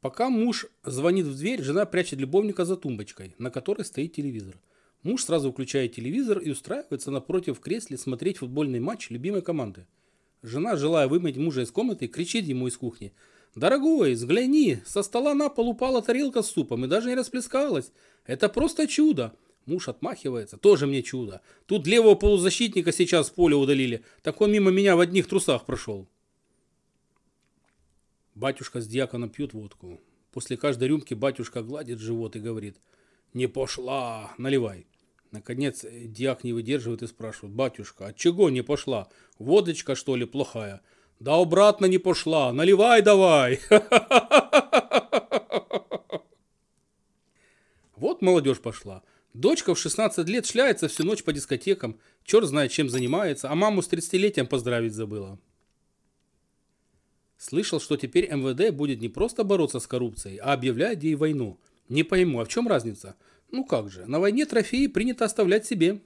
Пока муж звонит в дверь, жена прячет любовника за тумбочкой, на которой стоит телевизор. Муж сразу включает телевизор и устраивается напротив в кресле смотреть футбольный матч любимой команды. Жена, желая вымыть мужа из комнаты, кричит ему из кухни. «Дорогой, взгляни, со стола на пол упала тарелка с супом и даже не расплескалась. Это просто чудо!» Муж отмахивается. «Тоже мне чудо. Тут левого полузащитника сейчас с поля удалили. Так он мимо меня в одних трусах прошел». Батюшка с дьяконом пьют водку. После каждой рюмки батюшка гладит живот и говорит «Не пошла! Наливай!» Наконец э, дьяк не выдерживает и спрашивает «Батюшка, от чего не пошла? Водочка, что ли, плохая?» «Да обратно не пошла! Наливай давай!» Вот молодежь пошла. Дочка в 16 лет шляется всю ночь по дискотекам, черт знает чем занимается, а маму с 30-летием поздравить забыла. Слышал, что теперь МВД будет не просто бороться с коррупцией, а объявлять ей войну. Не пойму, а в чем разница? Ну как же, на войне трофеи принято оставлять себе.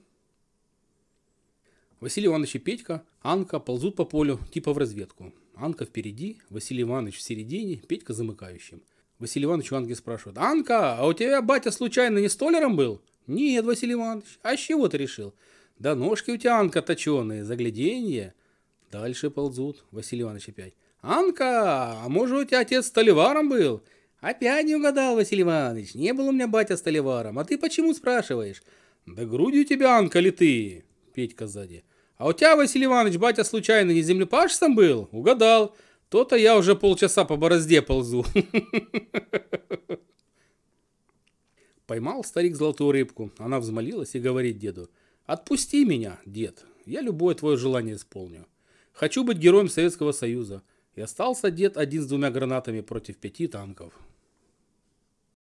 Василий Иванович и Петька, Анка ползут по полю, типа в разведку. Анка впереди, Василий Иванович в середине, Петька замыкающим. Василий Иванович у Анки спрашивает, «Анка, а у тебя батя случайно не столером был?» «Нет, Василий Иванович, а с чего ты решил?» «Да ножки у тебя, Анка, точеные, загляденье». Дальше ползут, Василий Иванович опять. «Анка, а может, у тебя отец Столиваром был?» «Опять не угадал, Василий Иванович. Не был у меня батя Столиваром. А ты почему спрашиваешь?» «Да грудью тебя, Анка, ли ты?» Петька сзади. «А у тебя, Василий Иванович, батя случайно не землепашцем был?» «Угадал. То-то я уже полчаса по борозде ползу». Поймал старик золотую рыбку. Она взмолилась и говорит деду. «Отпусти меня, дед. Я любое твое желание исполню. Хочу быть героем Советского Союза» и остался дед один с двумя гранатами против пяти танков.